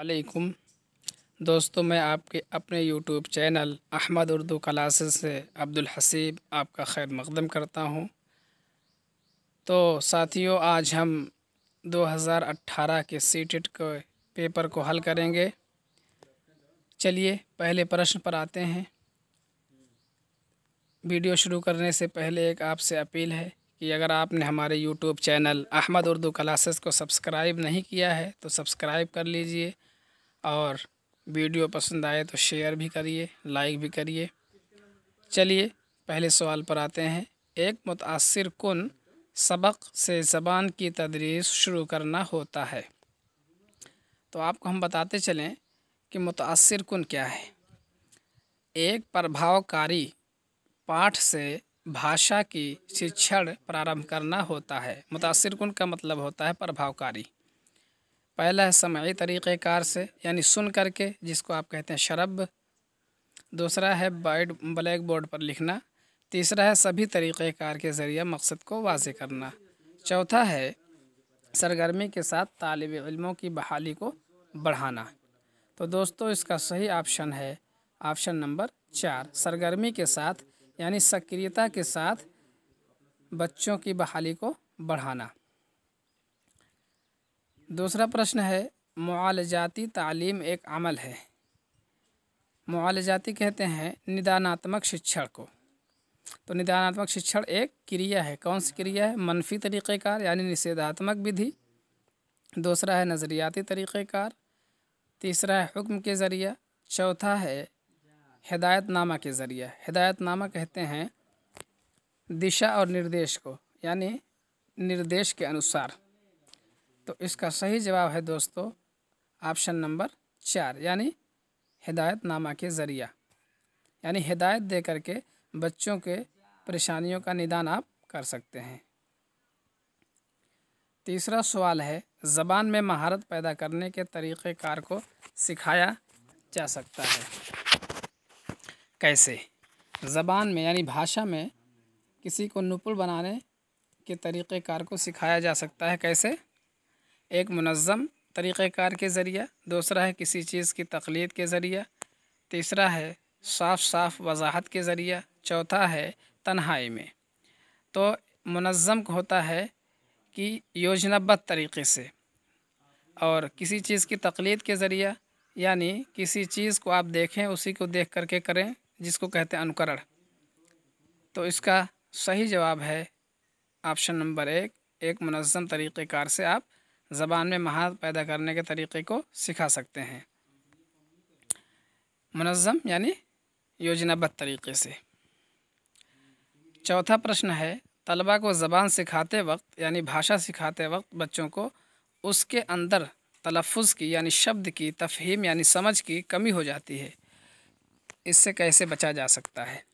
अलैक्म दोस्तों मैं आपके अपने YouTube channel Ahmad Urdu classes से अब्दुल हसीब आपका खैर मकदम करता हूं तो साथियों आज हम 2018 के सीटेट के पेपर को हल करेंगे चलिए पहले प्रश्न पर आते हैं वीडियो शुरू करने से पहले एक आपसे अपील है कि अगर आपने हमारे YouTube channel Ahmad Urdu classes को सब्सक्राइब नहीं किया है तो सब्सक्राइब कर लीजिए और वीडियो पसंद आए तो शेयर भी करिए लाइक भी करिए चलिए पहले सवाल पर आते हैं एक मुतासर कन सबक से ज़बान की तदरीस शुरू करना होता है तो आपको हम बताते चलें कि मुतासर कन क्या है एक प्रभावकारी पाठ से भाषा की शिक्षण प्रारंभ करना होता है मुतासर कन का मतलब होता है प्रभावकारी पहला है समय तरीक़ार से यानी सुन करके जिसको आप कहते हैं शरब दूसरा है बाइड ब्लैक बोर्ड पर लिखना तीसरा है सभी तरीक़ार के ज़रिए मकसद को वाज करना चौथा है सरगर्मी के साथ तालब इलमों की बहाली को बढ़ाना तो दोस्तों इसका सही ऑप्शन है ऑप्शन नंबर चार सरगर्मी के साथ यानी सक्रियता के साथ बच्चों की बहाली को बढ़ाना दूसरा प्रश्न है मालजाती तालीम एक अमल है मालजाती कहते हैं निदानात्मक शिक्षण को तो निदानात्मक शिक्षण एक क्रिया है कौन सी क्रिया है मनफी तरीक़ेकार यानी निषेधात्मक विधि दूसरा है नज़रियाती तरीक़ेकार तीसरा है हुक्म के ज़रिया चौथा है हदायतनामा के ज़रिया नामा कहते हैं दिशा और निर्देश को यानी निर्देश के अनुसार तो इसका सही जवाब है दोस्तों ऑप्शन नंबर चार यानी हिदायत नामा के ज़रिया यानी हिदायत दे करके बच्चों के परेशानियों का निदान आप कर सकते हैं तीसरा सवाल है ज़बान में महारत पैदा करने के तरीक़ार को सिखाया जा सकता है कैसे ज़बान में यानी भाषा में किसी को नुपुल बनाने के तरीक़ार को सिखाया जा सकता है कैसे एक मनम तरीक़ार के ज़रिए दूसरा है किसी चीज़ की तकलीद के ज़रिए तीसरा है साफ साफ वजाहत के ज़रिए चौथा है तन्हाई में तो मनज़म होता है कि योजनाबद्ध तरीके से और किसी चीज़ की तकलीद के ज़रिए यानी किसी चीज़ को आप देखें उसी को देख करके करें जिसको कहते हैं अनुकरण तो इसका सही जवाब है ऑप्शन नंबर एक एक मनज़म तरीक़ार से आप ज़बान में महारत पैदा करने के तरीक़े को सिखा सकते हैं मनज़म यानी योजनाबद्ध तरीके से चौथा प्रश्न है तलबा को ज़बान सिखाते वक्त यानी भाषा सिखाते वक्त बच्चों को उसके अंदर तलफ़ की यानी शब्द की तफहीम यानी समझ की कमी हो जाती है इससे कैसे बचा जा सकता है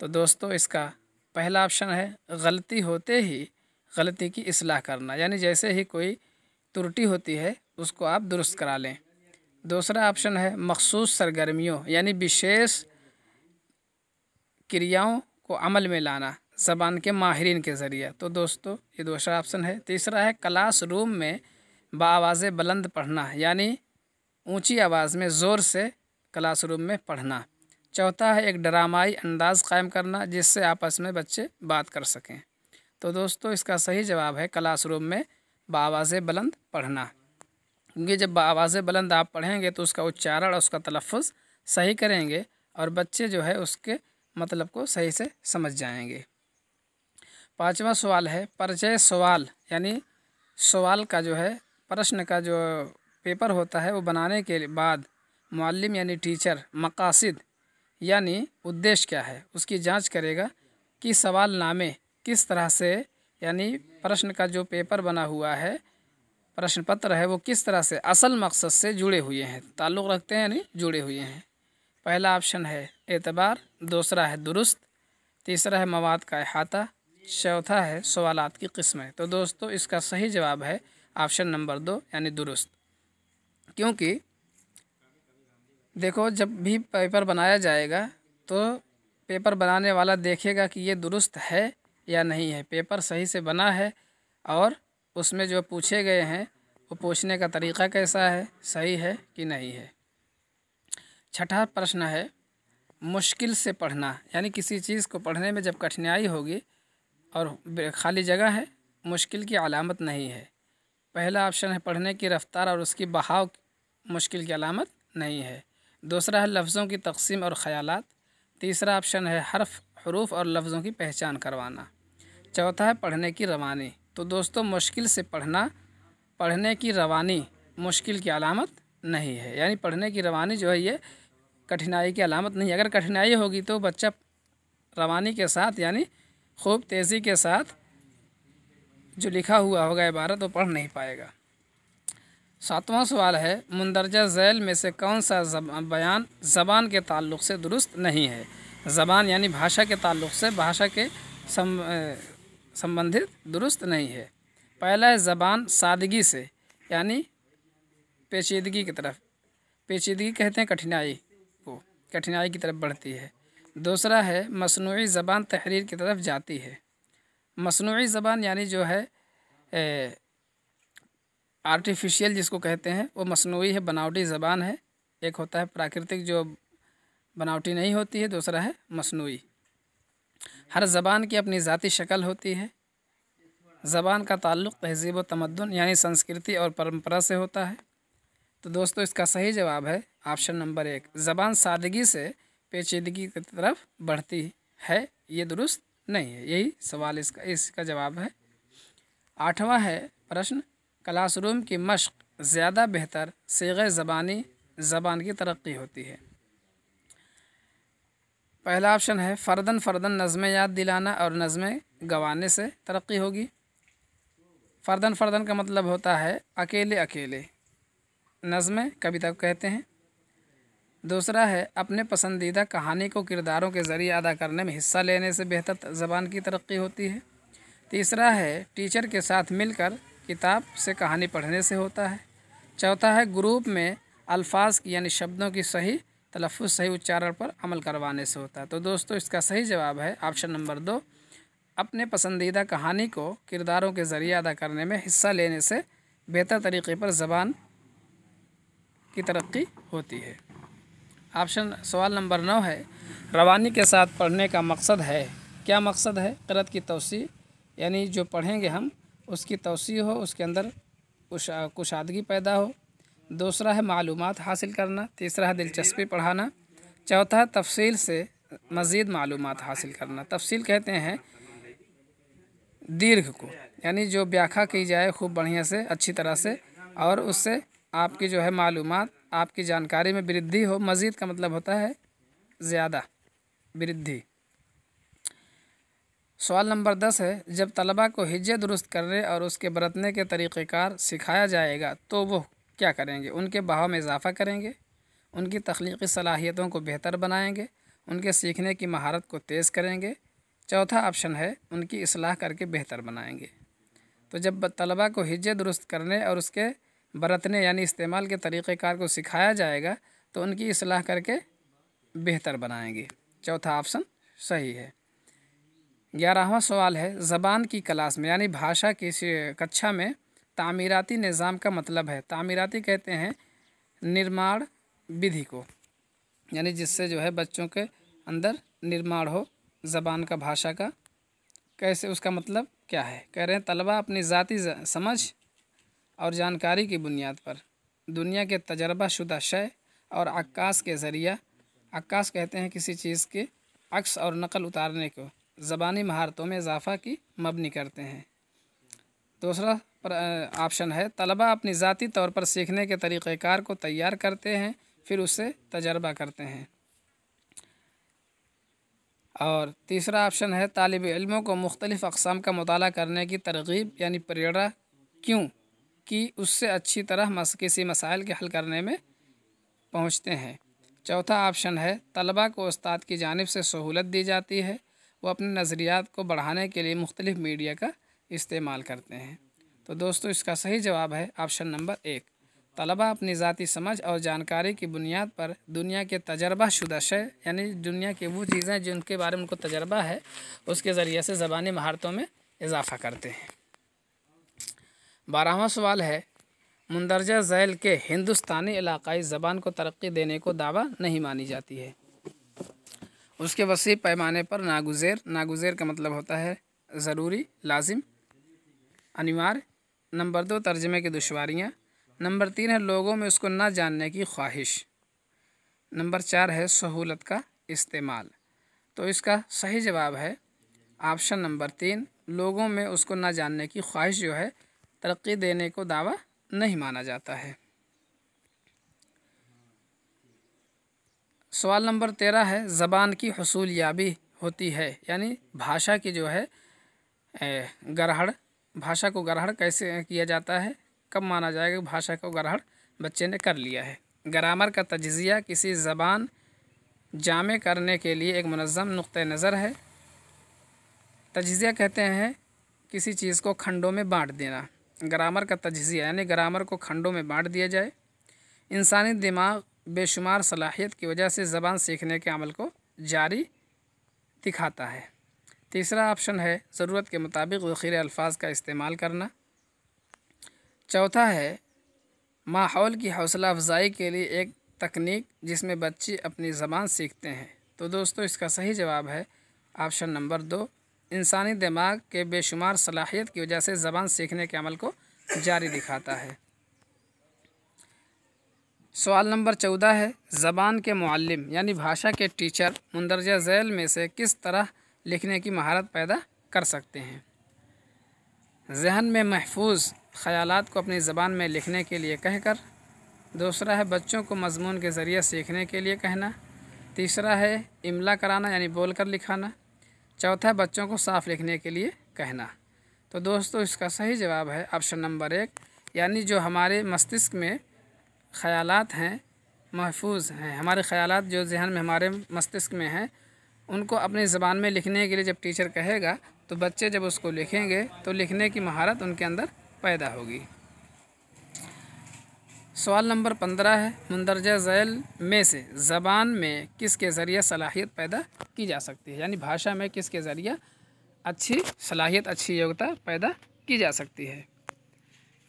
तो दोस्तों इसका पहला ऑप्शन है गलती होते ही गलती की असलाह करना यानी जैसे ही कोई त्रुटि होती है उसको आप दुरुस्त करा लें दूसरा ऑप्शन है मखसूस सरगर्मियों यानी विशेष क्रियाओं को अमल में लाना ज़बान के माहरीन के ज़रिए तो दोस्तों ये दूसरा ऑप्शन है तीसरा है क्लास रूम में बावाज़ बुलंद पढ़ना यानी ऊंची आवाज़ में ज़ोर से क्लास रूम में पढ़ना चौथा है एक ड्रामाई अंदाज़ कायम करना जिससे आपस में बच्चे बात कर सकें तो दोस्तों इसका सही जवाब है क्लास रूम में बावाज़ बुलंद पढ़ना क्योंकि जब बाज़ बुलंद आप पढ़ेंगे तो उसका उच्चारण और उसका तलफ़ सही करेंगे और बच्चे जो है उसके मतलब को सही से समझ जाएंगे पांचवा सवाल है परिचय सवाल यानी सवाल का जो है प्रश्न का जो पेपर होता है वो बनाने के बाद मालम यानी टीचर मकासद यानी उद्देश्य क्या है उसकी जांच करेगा कि सवाल नामे किस तरह से यानी प्रश्न का जो पेपर बना हुआ है प्रश्न पत्र है वो किस तरह से असल मकसद से जुड़े हुए हैं ताल्लुक़ रखते हैं यानी जुड़े हुए हैं पहला ऑप्शन है एतबार दूसरा है दुरुस्त तीसरा है मवाद का अहाता चौथा है सवालत की किस्में तो दोस्तों इसका सही जवाब है ऑप्शन नंबर दो यानी दुरुस्त क्योंकि देखो जब भी पेपर बनाया जाएगा तो पेपर बनाने वाला देखेगा कि ये दुरुस्त है या नहीं है पेपर सही से बना है और उसमें जो पूछे गए हैं वो पूछने का तरीक़ा कैसा है सही है कि नहीं है छठा प्रश्न है मुश्किल से पढ़ना यानी किसी चीज़ को पढ़ने में जब कठिनाई होगी और खाली जगह है मुश्किल की अलामत नहीं है पहला ऑप्शन है पढ़ने की रफ़्तार और उसकी बहाव मुश्किल की अलामत नहीं है दूसरा है लफ्ज़ों की तकसीम और ख़्यालत तीसरा ऑप्शन है हर्फ हरूफ और लफ्ज़ों की पहचान करवाना चौथा है पढ़ने की रवानी तो दोस्तों मुश्किल से पढ़ना पढ़ने की रवानी मुश्किल की अलामत नहीं है यानी पढ़ने की रवानी जो है ये कठिनाई की अलामत नहीं अगर कठिनाई होगी तो बच्चा रवानी के साथ यानी खूब तेज़ी के साथ जो लिखा हुआ होगा इबारत वो पढ़ नहीं पाएगा सातवां सवाल है मंदरजा झैल में से कौन सा बयान ज़बान के ताल्लुक़ से दुरुस्त नहीं है ज़बान यानी भाषा के ताल्लुक़ से भाषा के सम संबंधित दुरुस्त नहीं है पहला है ज़बान सादगी से यानी पेचीदगी की तरफ पेचीदगी कहते हैं कठिनाई को कठिनाई की तरफ बढ़ती है दूसरा है मसनू ज़बान तहरीर की तरफ जाती है मसनू ज़बान यानी जो है ए, आर्टिफिशियल जिसको कहते हैं वो मसनू है बनावटी ज़बान है एक होता है प्राकृतिक जो बनावटी नहीं होती है दूसरा है मसनू हर ज़बान की अपनी ज़ाती शक्ल होती है ज़बान का ताल्लुक़ तहजीब व तमदन यानी संस्कृति और परंपरा से होता है तो दोस्तों इसका सही जवाब है ऑप्शन नंबर एक ज़बान सादगी से पेचीदगी की तरफ बढ़ती है ये दुरुस्त नहीं है यही सवाल इसका इसका जवाब है आठवां है प्रश्न क्लासरूम की मशक ज़्यादा बेहतर सीगे ज़बानी ज़बान की तरक्की होती है पहला ऑप्शन है फ़र्दन फ़र्दन नजमें याद दिलाना और नजमें गवाने से तरक्की होगी फ़र्दन फ़र्दन का मतलब होता है अकेले अकेले नजमें कविता तक कहते हैं दूसरा है अपने पसंदीदा कहानी को किरदारों के ज़रिए अदा करने में हिस्सा लेने से बेहतर ज़बान की तरक्की होती है तीसरा है टीचर के साथ मिलकर किताब से कहानी पढ़ने से होता है चौथा है ग्रुप में अल्फाज की यानी शब्दों की सही तलफ़ सही उच्चारण पर अमल करवाने से होता है तो दोस्तों इसका सही जवाब है ऑप्शन नंबर दो अपने पसंदीदा कहानी को किरदारों के ज़रिए अदा करने में हिस्सा लेने से बेहतर तरीके पर ज़बान की तरक्की होती है ऑप्शन सवाल नंबर नौ है रवानी के साथ पढ़ने का मकसद है क्या मकसद है करत की तोसी यानी जो पढ़ेंगे हम उसकी तोसी हो उसके अंदर कुश कुशादगी पैदा हो दूसरा है मालूम हासिल करना तीसरा है दिलचस्पी पढ़ाना चौथा है तफसील से मज़ीद मालूम हासिल करना तफसील कहते हैं दीर्घ को यानी जो व्याख्या की जाए खूब बढ़िया से अच्छी तरह से और उससे आपकी जो है मालूम आपकी जानकारी में वृद्धि हो मज़ीद का मतलब होता है ज़्यादा वृद्धि सवाल नंबर दस है जब तलबा को हिज्जे दुरुस्त करने और उसके बरतने के तरीक़ेकार सिखाया जाएगा तो वह क्या करेंगे उनके बहाव में इजाफ़ा करेंगे उनकी तख्लीकी सलाहियतों को बेहतर बनाएंगे उनके सीखने की महारत को तेज़ करेंगे चौथा ऑप्शन है उनकी असलाह करके बेहतर बनाएंगे तो जब तलबा को हिज्जे दुरुस्त करने और उसके बरतने यानी इस्तेमाल के तरीक़ेकार को सिखाया जाएगा तो उनकी असलाह करके बेहतर बनाएंगे चौथा ऑप्शन सही है ग्यारहवा सवाल है ज़बान की क्लास में यानी भाषा की कक्षा में तामीराती निज़ाम का मतलब है तामीराती कहते हैं निर्माण विधि को यानी जिससे जो है बच्चों के अंदर निर्माण हो ज़बान का भाषा का कैसे उसका मतलब क्या है कह रहे हैं तलबा अपनी ज़ाती समझ और जानकारी की बुनियाद पर दुनिया के तजर्बा शुदा शय और अक्कास के ज़रिया अक्कास कहते हैं किसी चीज़ के अक्स और नकल उतारने को ज़बानी महारतों में इजाफा की मबनी करते हैं दूसरा ऑप्शन है तलबा अपनी ज़ाती तौर पर सीखने के तरीक़ार को तैयार करते हैं फिर उसे तजर्बा करते हैं और तीसरा ऑप्शन है तालब इलमों को मुख्तलिफ़ अकसाम का मताल करने की तरगीब यानी प्रेरणा क्यों कि उससे अच्छी तरह मस किसी मसाइल के हल करने में पहुँचते हैं चौथा ऑप्शन है तलबा को उस्ताद की जानब से सहूलत दी जाती है वो अपने नज़रियात को बढ़ाने के लिए मुख्तलिफ़ मीडिया का इस्तेमाल करते हैं तो दोस्तों इसका सही जवाब है ऑप्शन नंबर एक तलबा अपनी ज़ाती समझ और जानकारी की बुनियाद पर दुनिया के तजर्बा शुदा शय यानी दुनिया के वो चीज़ें जिनके बारे में उनको तजर्बा है उसके ज़रिए से ज़बानी महारतों में इजाफ़ा करते हैं बारहवा सवाल है मंदरजा जैल के हिंदुस्तानी इलाकई ज़बान को तरक्की देने को दावा नहीं मानी जाती है उसके वसी पैमाने पर नागुजेर नागुजेर का मतलब होता है ज़रूरी लाजिम अनिवार्य नंबर दो तर्जमे की दुशारियाँ नंबर तीन है लोगों में उसको ना जानने की ख्वाहिश नंबर चार है सहूलत का इस्तेमाल तो इसका सही जवाब है ऑप्शन नंबर तीन लोगों में उसको ना जानने की ख्वाहिश जो है तरक्की देने को दावा नहीं माना जाता है सवाल नंबर तेरह है ज़बान की हसूलियाबी होती है यानी भाषा की जो है गरहड़ भाषा को ग्रहण कैसे किया जाता है कब माना जाएगा भाषा को ग्रहण बच्चे ने कर लिया है ग्रामर का तजिया किसी ज़बान जामे करने के लिए एक मनज़म नुक़ नज़र है तजिया कहते हैं किसी चीज़ को खंडों में बांट देना ग्रामर का तजिया यानी ग्रामर को खंडों में बांट दिया जाए इंसानी दिमाग बेशुमार सलाहियत की वजह से ज़बान सीखने के अमल को जारी दिखाता है तीसरा ऑप्शन है ज़रूरत के मुताबिक वखीर अल्फाज का इस्तेमाल करना चौथा है माहौल की हौसला अफजाई के लिए एक तकनीक जिसमें बच्चे अपनी ज़बान सीखते हैं तो दोस्तों इसका सही जवाब है ऑप्शन नंबर दो इंसानी दिमाग के बेशुमार सलाहियत की वजह से ज़बान सीखने के अमल को जारी दिखाता है सवाल नंबर चौदह है ज़बान के मालम यानी भाषा के टीचर मंदरजा झैल में से किस तरह लिखने की महारत पैदा कर सकते हैं जहन में महफूज ख्याल को अपनी ज़बान में लिखने के लिए कहकर दूसरा है बच्चों को मजमून के ज़रिए सीखने के लिए कहना तीसरा है इमला कराना यानी बोल कर लिखाना चौथा बच्चों को साफ लिखने के लिए कहना तो दोस्तों इसका सही जवाब है ऑप्शन नंबर एक यानी जो हमारे मस्तिष्क में ख्यालात हैं महफूज हैं हमारे ख्यालात जो जहन में हमारे मस्तिष्क में हैं उनको अपनी ज़बान में लिखने के लिए जब टीचर कहेगा तो बच्चे जब उसको लिखेंगे तो लिखने की महारत उनके अंदर पैदा होगी सवाल नंबर पंद्रह है मंदरजा झैल में से ज़बान में किसके ज़रिए सलाहियत पैदा की जा सकती है यानी भाषा में किसके ज़रिए अच्छी सलाहियत अच्छी योग्यता पैदा की जा सकती है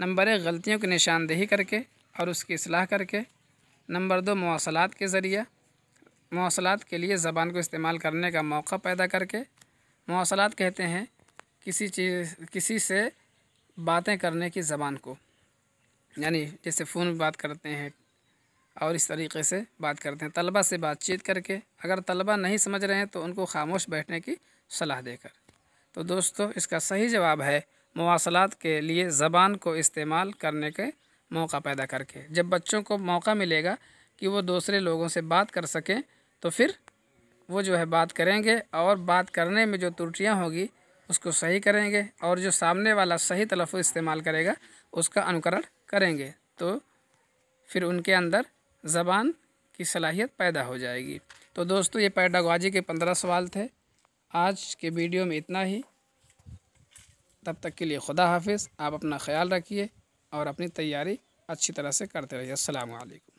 नंबर एक गलतियों की निशानदेही करके और उसकी असलाह करके नंबर दो मवासलात के ज़रिया मौसलात के लिए ज़बान को इस्तेमाल करने का मौका पैदा करके मौसलात कहते हैं किसी चीज़ किसी से बातें करने की ज़बान को यानी जैसे फ़ोन में बात करते हैं और इस तरीके से बात करते हैं तलबा से बातचीत करके अगर तलबा नहीं समझ रहे हैं तो उनको खामोश बैठने की सलाह देकर तो दोस्तों इसका सही जवाब है मवासलात के लिए ज़बान को इस्तेमाल करने के मौका पैदा करके जब बच्चों को मौका मिलेगा कि वो दूसरे लोगों से बात कर सकें तो फिर वो जो है बात करेंगे और बात करने में जो त्रुटियाँ होगी उसको सही करेंगे और जो सामने वाला सही तलफ़ इस्तेमाल करेगा उसका अनुकरण करेंगे तो फिर उनके अंदर ज़बान की सलाहियत पैदा हो जाएगी तो दोस्तों ये पैडागवाजी के पंद्रह सवाल थे आज के वीडियो में इतना ही तब तक के लिए खुदा हाफिज़ आप अपना ख्याल रखिए और अपनी तैयारी अच्छी तरह से करते रहिए असलकम